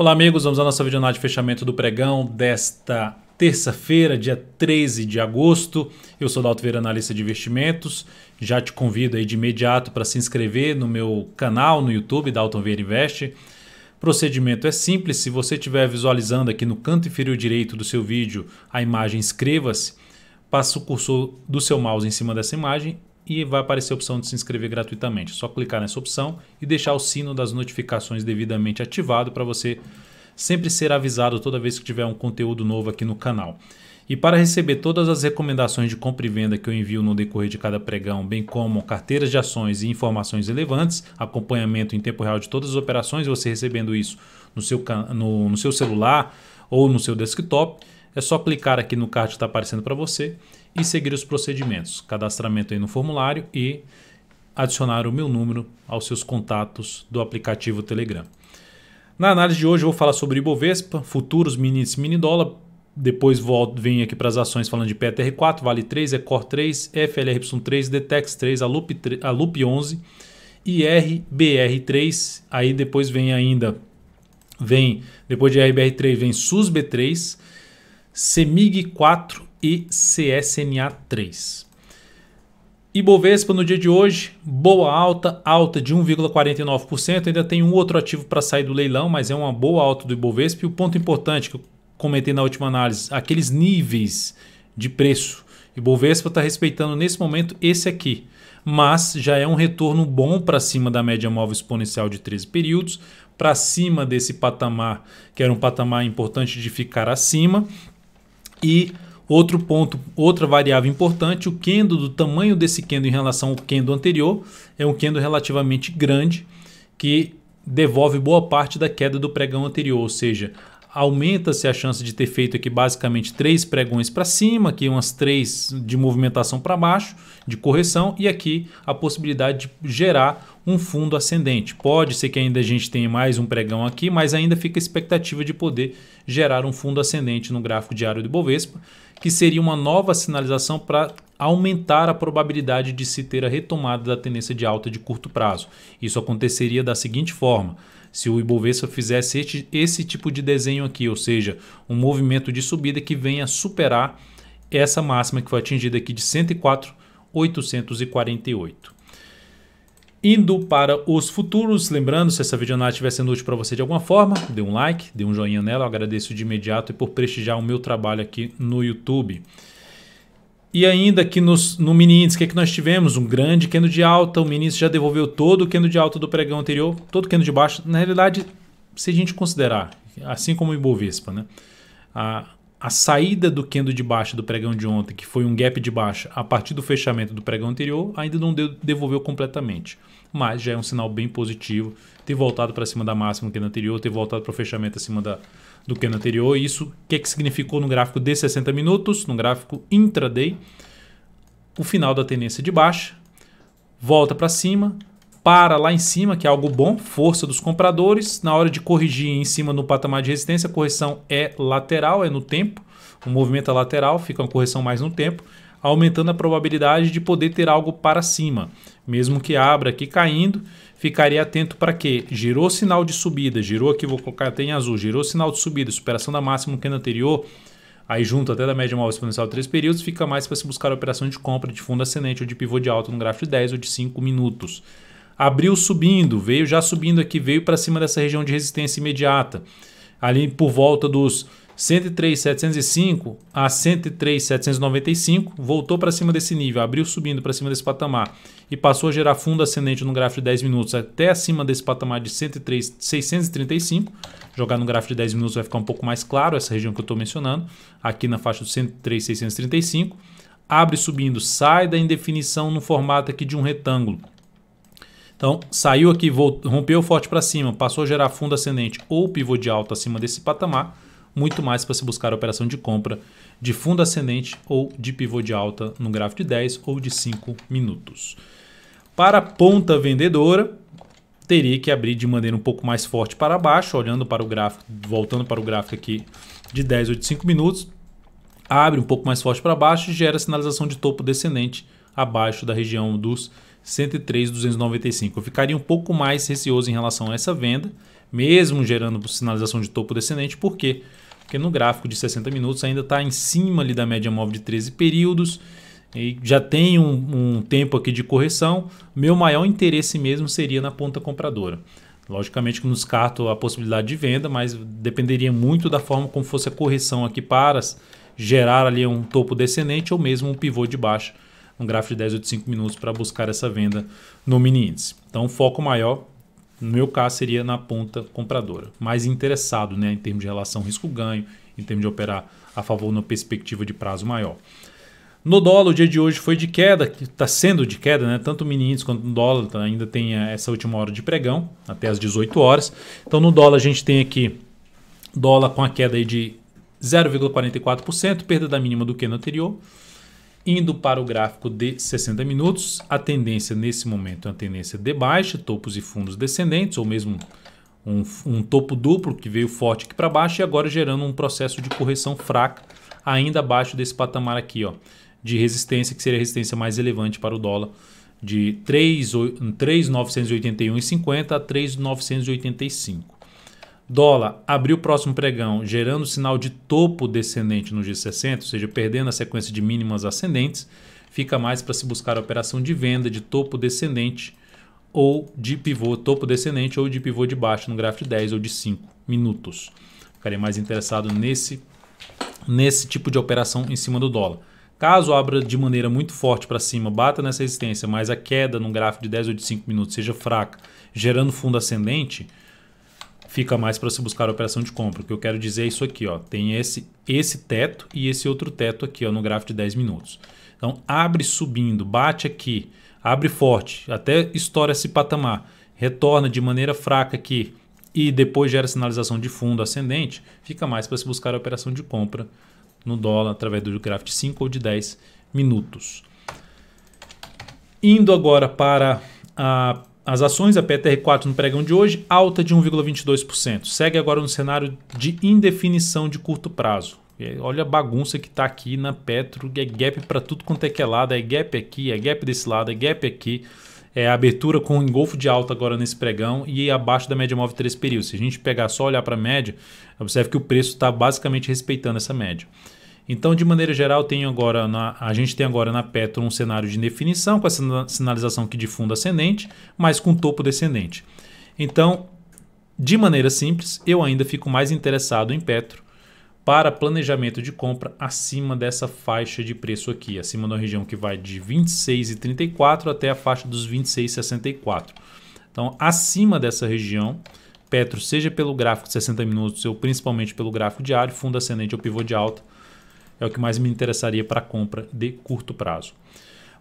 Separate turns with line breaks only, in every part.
Olá, amigos. Vamos à nossa videonada de fechamento do pregão desta terça-feira, dia 13 de agosto. Eu sou Dalto Vieira, analista de investimentos. Já te convido aí de imediato para se inscrever no meu canal no YouTube, Dalton Vieira Invest. Procedimento é simples. Se você estiver visualizando aqui no canto inferior direito do seu vídeo a imagem inscreva-se, passa o cursor do seu mouse em cima dessa imagem e vai aparecer a opção de se inscrever gratuitamente. É só clicar nessa opção e deixar o sino das notificações devidamente ativado para você sempre ser avisado toda vez que tiver um conteúdo novo aqui no canal. E para receber todas as recomendações de compra e venda que eu envio no decorrer de cada pregão, bem como carteiras de ações e informações relevantes, acompanhamento em tempo real de todas as operações, você recebendo isso no seu, no, no seu celular ou no seu desktop, é só clicar aqui no card que está aparecendo para você e seguir os procedimentos, cadastramento aí no formulário e adicionar o meu número aos seus contatos do aplicativo Telegram. Na análise de hoje eu vou falar sobre Ibovespa, futuros, mini mini dólar, depois volto, venho aqui para as ações falando de PTR4, Vale 3, Ecor 3, flry 3 Detex 3, Alup, 3, 11 e RBR3. Aí depois vem ainda, vem depois de RBR3 vem SUSB3, CEMIG 4 e CSNA3. Ibovespa no dia de hoje, boa alta, alta de 1,49%. Ainda tem um outro ativo para sair do leilão, mas é uma boa alta do Ibovespa. E o ponto importante que eu comentei na última análise, aqueles níveis de preço. Ibovespa está respeitando nesse momento esse aqui, mas já é um retorno bom para cima da média móvel exponencial de 13 períodos, para cima desse patamar, que era um patamar importante de ficar acima. E Outro ponto, outra variável importante, o kendo do tamanho desse kendo em relação ao kendo anterior, é um kendo relativamente grande que devolve boa parte da queda do pregão anterior, ou seja, aumenta-se a chance de ter feito aqui basicamente três pregões para cima, aqui umas três de movimentação para baixo, de correção, e aqui a possibilidade de gerar um fundo ascendente. Pode ser que ainda a gente tenha mais um pregão aqui, mas ainda fica a expectativa de poder gerar um fundo ascendente no gráfico diário do Bovespa que seria uma nova sinalização para aumentar a probabilidade de se ter a retomada da tendência de alta de curto prazo. Isso aconteceria da seguinte forma: se o Ibovespa fizesse este, esse tipo de desenho aqui, ou seja, um movimento de subida que venha superar essa máxima que foi atingida aqui de 104,848. Indo para os futuros, lembrando, se essa videoanálise estiver sendo útil para você de alguma forma, dê um like, dê um joinha nela, eu agradeço de imediato e por prestigiar o meu trabalho aqui no YouTube. E ainda aqui nos, no mini índice, o que, é que nós tivemos? Um grande candle de alta, o mini índice já devolveu todo o candle de alta do pregão anterior, todo o candle de baixo. Na realidade, se a gente considerar, assim como o Ibovespa, né? A, a saída do candle de baixa do pregão de ontem, que foi um gap de baixa a partir do fechamento do pregão anterior, ainda não devolveu completamente. Mas já é um sinal bem positivo ter voltado para cima da máxima no candle anterior, ter voltado para o fechamento acima da, do candle anterior. isso o que, é que significou no gráfico de 60 minutos, no gráfico intraday, o final da tendência de baixa, volta para cima, para lá em cima, que é algo bom, força dos compradores. Na hora de corrigir em cima no patamar de resistência, a correção é lateral, é no tempo. O movimento é lateral, fica uma correção mais no tempo, aumentando a probabilidade de poder ter algo para cima. Mesmo que abra aqui caindo, ficaria atento para que girou sinal de subida, girou aqui, vou colocar até em azul, girou sinal de subida, superação da máxima no candle anterior, aí junto até da média móvel exponencial de 3 períodos, fica mais para se buscar a operação de compra de fundo ascendente ou de pivô de alto no gráfico de 10 ou de 5 minutos abriu subindo, veio já subindo aqui, veio para cima dessa região de resistência imediata. Ali por volta dos 103,705 a 103,795, voltou para cima desse nível, abriu subindo para cima desse patamar e passou a gerar fundo ascendente no gráfico de 10 minutos até acima desse patamar de 103,635. Jogar no gráfico de 10 minutos vai ficar um pouco mais claro essa região que eu estou mencionando, aqui na faixa de 103,635. Abre subindo, sai da indefinição no formato aqui de um retângulo. Então, saiu aqui, voltou, rompeu forte para cima, passou a gerar fundo ascendente ou pivô de alta acima desse patamar, muito mais para se buscar a operação de compra de fundo ascendente ou de pivô de alta no gráfico de 10 ou de 5 minutos. Para a ponta vendedora, teria que abrir de maneira um pouco mais forte para baixo, olhando para o gráfico, voltando para o gráfico aqui de 10 ou de 5 minutos, abre um pouco mais forte para baixo e gera sinalização de topo descendente abaixo da região dos 103,295. Eu ficaria um pouco mais receoso em relação a essa venda, mesmo gerando sinalização de topo descendente, por quê? Porque no gráfico de 60 minutos ainda está em cima ali da média móvel de 13 períodos, e já tem um, um, tempo aqui de correção. Meu maior interesse mesmo seria na ponta compradora. Logicamente que não descarto a possibilidade de venda, mas dependeria muito da forma como fosse a correção aqui para as gerar ali um topo descendente ou mesmo um pivô de baixa, um gráfico de 10 ou de 5 minutos para buscar essa venda no mini índice. Então, foco maior, no meu caso, seria na ponta compradora, mais interessado né, em termos de relação risco-ganho, em termos de operar a favor na perspectiva de prazo maior. No dólar, o dia de hoje foi de queda, que está sendo de queda, né? Tanto o mini índice quanto o dólar tá, ainda tem eh, essa última hora de pregão, até as 18 horas. Então, no dólar, a gente tem aqui dólar com a queda aí de 0,44%, perda da mínima do que no anterior. Indo para o gráfico de 60 minutos, a tendência nesse momento é uma tendência de baixa, topos e fundos descendentes, ou mesmo um, um topo duplo que veio forte aqui para baixo e agora gerando um processo de correção fraca, ainda abaixo desse patamar aqui, ó, de resistência, que seria a resistência mais relevante para o dólar, de 3,981,50 a 3,985. Dólar abriu o próximo pregão, gerando sinal de topo descendente no G60, ou seja, perdendo a sequência de mínimas ascendentes. Fica mais para se buscar a operação de venda de topo descendente ou de pivô topo descendente ou de pivô de baixo no gráfico de 10 ou de 5 minutos. Ficaria mais interessado nesse, nesse tipo de operação em cima do dólar. Caso abra de maneira muito forte para cima, bata nessa resistência, mas a queda no gráfico de 10 ou de 5 minutos seja fraca, gerando fundo ascendente, fica mais para se buscar a operação de compra. O que eu quero dizer é isso aqui, ó. Tem esse, esse teto e esse outro teto aqui, ó, no gráfico de 10 minutos. Então abre subindo, bate aqui, abre forte, até estoura esse patamar, retorna de maneira fraca aqui e depois gera sinalização de fundo ascendente, fica mais para se buscar a operação de compra no dólar através do gráfico de 5 ou de 10 minutos. Indo agora para a as ações, a PTR4 no pregão de hoje, alta de 1,22%. Segue agora um cenário de indefinição de curto prazo. Olha a bagunça que está aqui na Petro, é gap para tudo quanto é que é lado, é gap aqui, é gap desse lado, é gap aqui. É abertura com engolfo de alta agora nesse pregão e abaixo da média móvel 3 períodos. Se a gente pegar só olhar para a média, observe que o preço está basicamente respeitando essa média. Então, de maneira geral, tem agora na, a gente tem agora na Petro um cenário de indefinição com essa sinalização que de fundo ascendente, mas com topo descendente. Então, de maneira simples, eu ainda fico mais interessado em Petro para planejamento de compra acima dessa faixa de preço aqui, acima da região que vai de 26,34 até a faixa dos 26,64. Então, acima dessa região, Petro, seja pelo gráfico de 60 minutos ou principalmente pelo gráfico diário, fundo ascendente ou pivô de alta, é o que mais me interessaria para compra de curto prazo.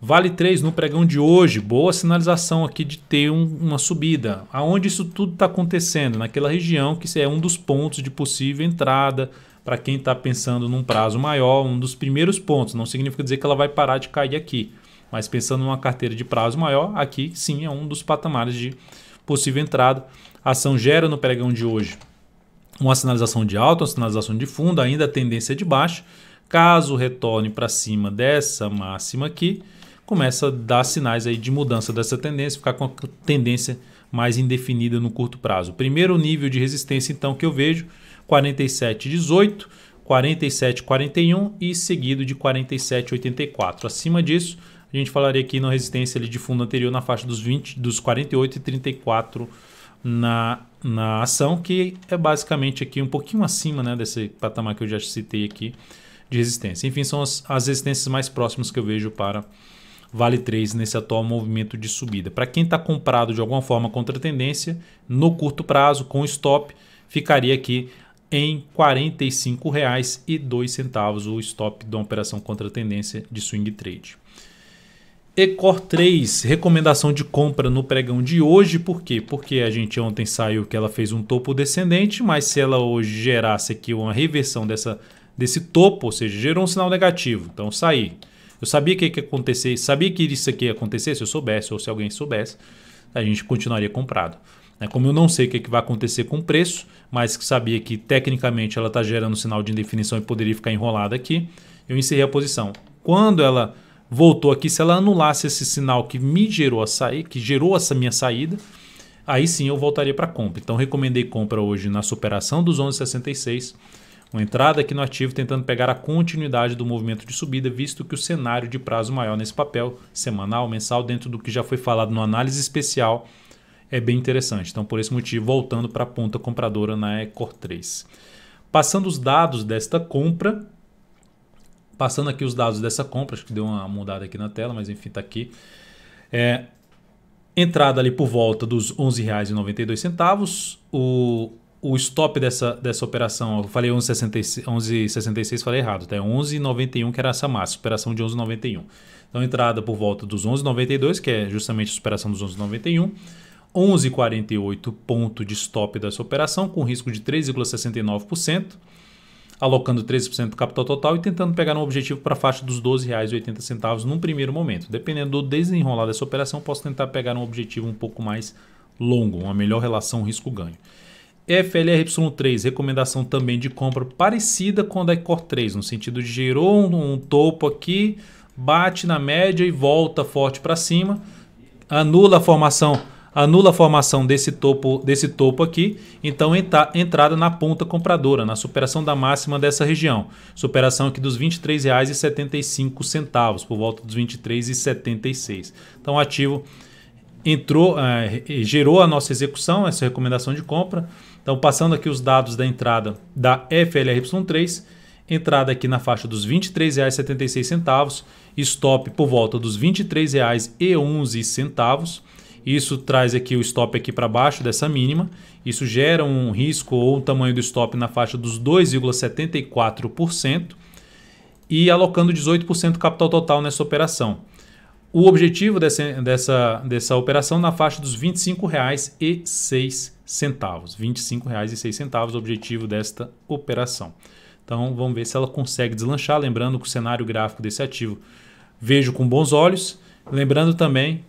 Vale 3 no pregão de hoje, boa sinalização aqui de ter um, uma subida. Aonde isso tudo está acontecendo? Naquela região que é um dos pontos de possível entrada para quem está pensando num prazo maior, um dos primeiros pontos. Não significa dizer que ela vai parar de cair aqui, mas pensando numa carteira de prazo maior, aqui sim é um dos patamares de possível entrada. A ação gera no pregão de hoje uma sinalização de alta, uma sinalização de fundo, ainda a tendência é de baixo. Caso retorne para cima dessa máxima aqui, começa a dar sinais aí de mudança dessa tendência, ficar com a tendência mais indefinida no curto prazo. Primeiro nível de resistência então que eu vejo, 47,18, 47,41 e seguido de 47,84. Acima disso, a gente falaria aqui na resistência ali de fundo anterior na faixa dos 20, dos 48 e 34 na na ação, que é basicamente aqui um pouquinho acima né, desse patamar que eu já citei aqui de resistência. Enfim, são as, as resistências mais próximas que eu vejo para Vale 3 nesse atual movimento de subida. Para quem está comprado de alguma forma contra a tendência, no curto prazo, com stop, ficaria aqui em R$ 45,02 o stop de uma operação contra a tendência de swing trade. Ecor 3, recomendação de compra no pregão de hoje, por quê? Porque a gente ontem saiu que ela fez um topo descendente, mas se ela hoje gerasse aqui uma reversão dessa, desse topo, ou seja, gerou um sinal negativo, então saí. Eu sabia que ia acontecer, sabia que isso aqui ia acontecer, se eu soubesse ou se alguém soubesse, a gente continuaria comprado. Né? Como eu não sei o é que, vai acontecer com o preço, mas sabia que tecnicamente ela está gerando um sinal de indefinição e poderia ficar enrolada aqui, eu encerrei a posição. Quando ela voltou aqui, se ela anulasse esse sinal que me gerou a sair, que gerou essa minha saída, aí sim eu voltaria para compra. Então recomendei compra hoje na superação dos 11,66, uma entrada aqui no ativo tentando pegar a continuidade do movimento de subida, visto que o cenário de prazo maior nesse papel, semanal, mensal, dentro do que já foi falado no análise especial, é bem interessante. Então por esse motivo, voltando para a ponta compradora na Ecor 3. Passando os dados desta compra, Passando aqui os dados dessa compra, acho que deu uma mudada aqui na tela, mas enfim, está aqui. É, entrada ali por volta dos R$11,92. O, o stop dessa, dessa operação, eu falei R$11,66, 11,66 falei errado, tá? R$11,91 é que era essa massa, superação de R$11,91. Então, entrada por volta dos 11,92, que é justamente a superação dos 11,91. 11,48 ponto de stop dessa operação, com risco de 3,69% alocando 13% do capital total e tentando pegar um objetivo para a faixa dos R$ 12,80 num primeiro momento. Dependendo do desenrolar dessa operação, posso tentar pegar um objetivo um pouco mais longo, uma melhor relação risco-ganho. FLRY3, recomendação também de compra parecida com a da Ecor 3, no sentido de gerou um, um topo aqui, bate na média e volta forte para cima, anula a formação anula a formação desse topo, desse topo aqui, então entra, entrada na ponta compradora, na superação da máxima dessa região. Superação aqui dos R$ 23,75, por volta dos R$ 23,76. Então ativo entrou, é, gerou a nossa execução, essa recomendação de compra. Então passando aqui os dados da entrada da FLRY3, entrada aqui na faixa dos R$ 23,76, stop por volta dos R$ 23,11 isso traz aqui o stop aqui para baixo dessa mínima. Isso gera um risco ou um tamanho do stop na faixa dos 2,74% e alocando 18% do capital total nessa operação. O objetivo dessa, dessa, dessa operação na faixa dos R$ 25,06. R$ 25,06 o objetivo desta operação. Então vamos ver se ela consegue deslanchar, lembrando que o cenário gráfico desse ativo vejo com bons olhos. Lembrando também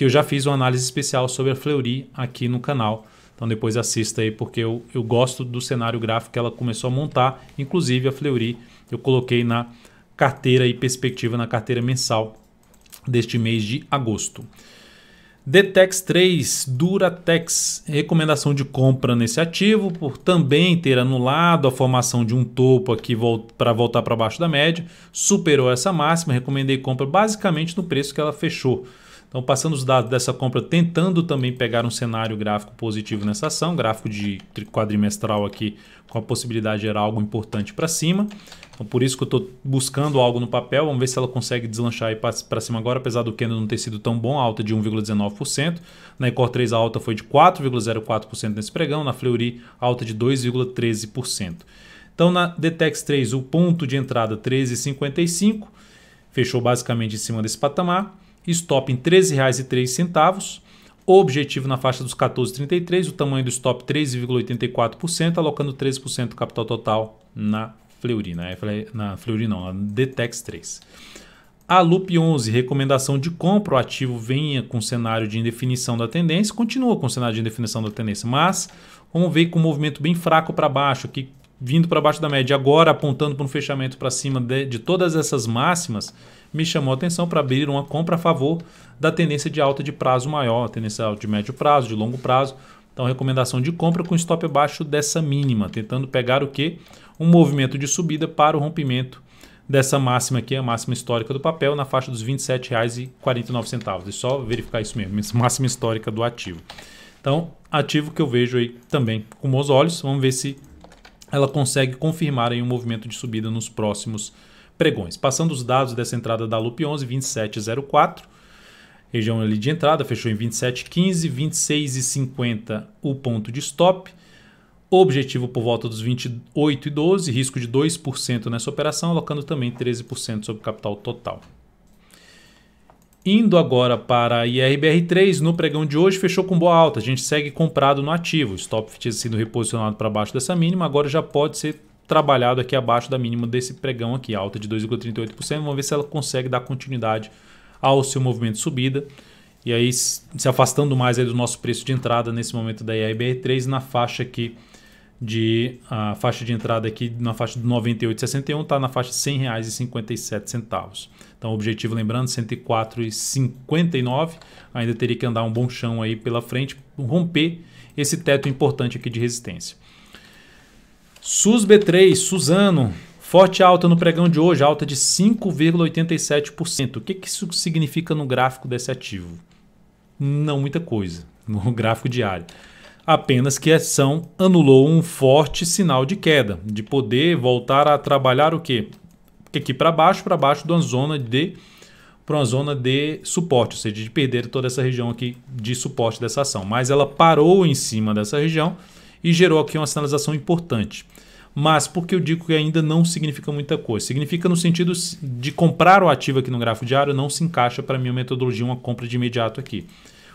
que eu já fiz uma análise especial sobre a Fleury aqui no canal. Então depois assista aí, porque eu, eu gosto do cenário gráfico que ela começou a montar. Inclusive a Fleury eu coloquei na carteira e perspectiva na carteira mensal deste mês de agosto. Detex 3, Duratex, recomendação de compra nesse ativo por também ter anulado a formação de um topo aqui para voltar para baixo da média, superou essa máxima, recomendei compra basicamente no preço que ela fechou. Então, passando os dados dessa compra, tentando também pegar um cenário gráfico positivo nessa ação, gráfico de quadrimestral aqui com a possibilidade de gerar algo importante para cima. Então, por isso que eu estou buscando algo no papel. Vamos ver se ela consegue deslanchar para cima agora, apesar do candle não ter sido tão bom, alta de 1,19%. Na Ecor 3 a alta foi de 4,04% nesse pregão, na Fleury alta de 2,13%. Então, na Detex 3, o ponto de entrada 13,55, fechou basicamente em cima desse patamar stop em R$ 13,03, objetivo na faixa dos 14,33, o tamanho do stop 3,84%, alocando 13% do capital total na Fleury, é, na, na Fleury não, na Detex 3. A Loop 11, recomendação de compra, o ativo venha com cenário de indefinição da tendência, continua com cenário de indefinição da tendência, mas vamos ver com um movimento bem fraco para baixo, aqui vindo para baixo da média, agora apontando para um fechamento para cima de, de todas essas máximas, me chamou a atenção para abrir uma compra a favor da tendência de alta de prazo maior, tendência de médio prazo, de longo prazo. Então, recomendação de compra com stop abaixo dessa mínima, tentando pegar o que? Um movimento de subida para o rompimento dessa máxima aqui, a máxima histórica do papel, na faixa dos R$ 27,49. É só verificar isso mesmo, essa máxima histórica do ativo. Então, ativo que eu vejo aí também com meus olhos. Vamos ver se ela consegue confirmar aí um movimento de subida nos próximos pregões. Passando os dados dessa entrada da LUP 11, 2704, região ali de entrada, fechou em 2715, 26,50 o ponto de stop. Objetivo por volta dos 28,12, e risco de 2% nessa operação, alocando também 13% sobre o capital total. Indo agora para a IRBR3, no pregão de hoje fechou com boa alta. A gente segue comprado no ativo. O stop tinha sido reposicionado para baixo dessa mínima, agora já pode ser trabalhado aqui abaixo da mínima desse pregão aqui, alta de 2,38%. Vamos ver se ela consegue dar continuidade ao seu movimento de subida. E aí se afastando mais aí do nosso preço de entrada nesse momento da IRBR3 na faixa aqui de a faixa de entrada aqui na faixa de 98,61 está na faixa de R$ 100,57. Então, objetivo lembrando 104,59, ainda teria que andar um bom chão aí pela frente, romper esse teto importante aqui de resistência. SUS B3, Suzano, forte alta no pregão de hoje, alta de 5,87%. O que, que isso significa no gráfico desse ativo? Não muita coisa, no gráfico diário. Apenas que a ação anulou um forte sinal de queda, de poder voltar a trabalhar o quê? Aqui para baixo, para baixo de uma zona de para uma zona de suporte, ou seja, de perder toda essa região aqui de suporte dessa ação. Mas ela parou em cima dessa região e gerou aqui uma sinalização importante. Mas por que eu digo que ainda não significa muita coisa? Significa no sentido de comprar o ativo aqui no gráfico diário não se encaixa para minha metodologia uma compra de imediato aqui.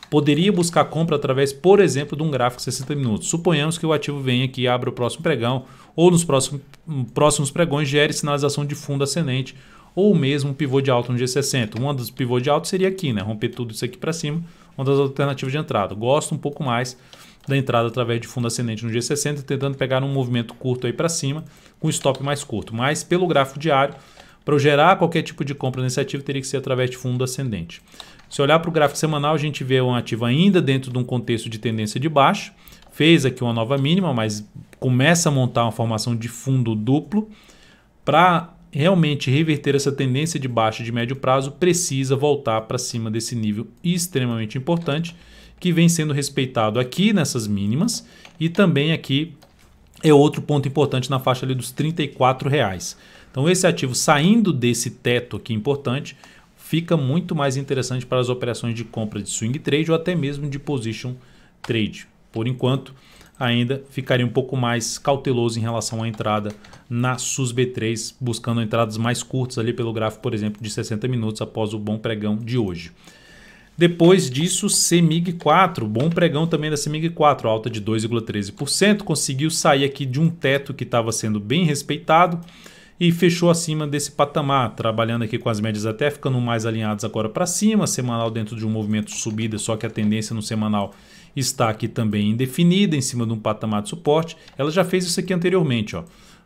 Poderia buscar compra através, por exemplo, de um gráfico de 60 minutos. Suponhamos que o ativo venha aqui e abra o próximo pregão, ou nos próximos, hum, próximos pregões gere sinalização de fundo ascendente, ou mesmo um pivô de alto no G60. Uma dos pivôs de alto seria aqui, né? Romper tudo isso aqui para cima, uma das alternativas de entrada. Gosto um pouco mais da entrada através de fundo ascendente no G60, tentando pegar um movimento curto aí para cima, com stop mais curto. Mas pelo gráfico diário, para gerar qualquer tipo de compra nesse ativo, teria que ser através de fundo ascendente. Se olhar para o gráfico semanal, a gente vê um ativo ainda dentro de um contexto de tendência de baixo, fez aqui uma nova mínima, mas começa a montar uma formação de fundo duplo. Para realmente reverter essa tendência de baixa de médio prazo, precisa voltar para cima desse nível extremamente importante que vem sendo respeitado aqui nessas mínimas e também aqui é outro ponto importante na faixa ali dos R$ reais. Então esse ativo saindo desse teto aqui importante fica muito mais interessante para as operações de compra de swing trade ou até mesmo de position trade. Por enquanto, ainda ficaria um pouco mais cauteloso em relação à entrada na susb 3 buscando entradas mais curtas ali pelo gráfico, por exemplo, de 60 minutos após o bom pregão de hoje. Depois disso, CEMIG 4, bom pregão também da CEMIG 4, alta de 2,13%, conseguiu sair aqui de um teto que estava sendo bem respeitado e fechou acima desse patamar, trabalhando aqui com as médias até ficando mais alinhadas agora para cima, semanal dentro de um movimento subida, só que a tendência no semanal está aqui também indefinida, em cima de um patamar de suporte. Ela já fez isso aqui anteriormente, ó,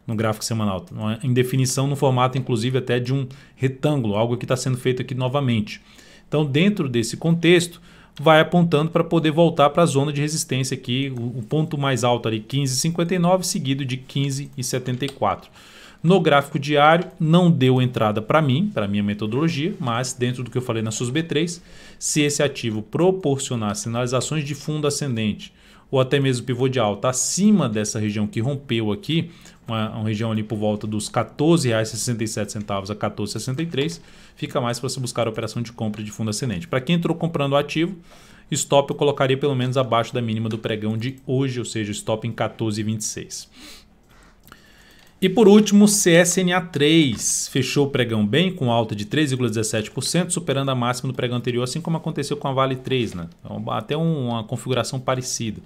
no gráfico semanal. Uma indefinição no formato, inclusive, até de um retângulo, algo que está sendo feito aqui novamente. Então, dentro desse contexto, vai apontando para poder voltar para a zona de resistência aqui, o ponto mais alto ali, 15,59, seguido de 15,74. No gráfico diário, não deu entrada para mim, para minha metodologia, mas dentro do que eu falei na SUSB3, se esse ativo proporcionar sinalizações de fundo ascendente ou até mesmo pivô de alta acima dessa região que rompeu aqui, uma, uma região ali por volta dos R$14,67 a 14,63, fica mais para você buscar a operação de compra de fundo ascendente. Para quem entrou comprando o ativo, stop eu colocaria pelo menos abaixo da mínima do pregão de hoje, ou seja, stop em 14,26. E por último, CSNA3 fechou o pregão bem com alta de 3,17%, superando a máxima do pregão anterior, assim como aconteceu com a Vale 3, né? Então, até uma configuração parecida.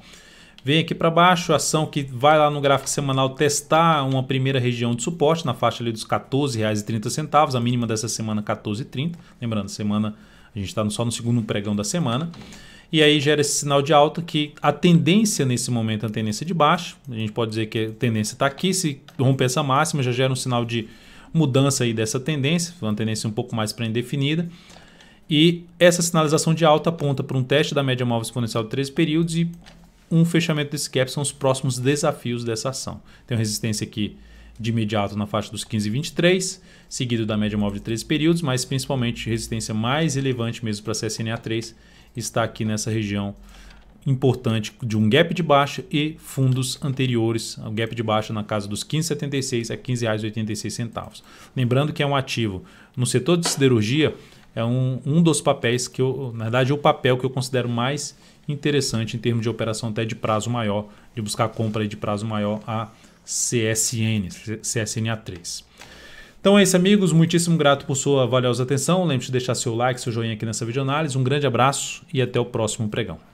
Vem aqui para baixo, ação que vai lá no gráfico semanal testar uma primeira região de suporte na faixa ali dos R$14,30, a mínima dessa semana R$14,30. 14,30. Lembrando, semana a gente está só no segundo pregão da semana e aí gera esse sinal de alta que a tendência nesse momento é a tendência de baixo. A gente pode dizer que a tendência está aqui, se romper essa máxima já gera um sinal de mudança aí dessa tendência, uma tendência um pouco mais para indefinida. E essa sinalização de alta aponta para um teste da média móvel exponencial de 13 períodos e um fechamento desse cap são os próximos desafios dessa ação. Tem uma resistência aqui de imediato na faixa dos 15,23, seguido da média móvel de 13 períodos, mas principalmente resistência mais relevante mesmo para a CSNA3, está aqui nessa região importante de um gap de baixa e fundos anteriores, O gap de baixa na casa dos 15,76 a 15,86 centavos. Lembrando que é um ativo no setor de siderurgia, é um, um dos papéis que eu, na verdade, é o papel que eu considero mais interessante em termos de operação até de prazo maior, de buscar compra de prazo maior a CSN, CSNA3. Então é isso, amigos. Muitíssimo grato por sua valiosa atenção. Lembre-se de deixar seu like, seu joinha aqui nessa videoanálise. Um grande abraço e até o próximo pregão.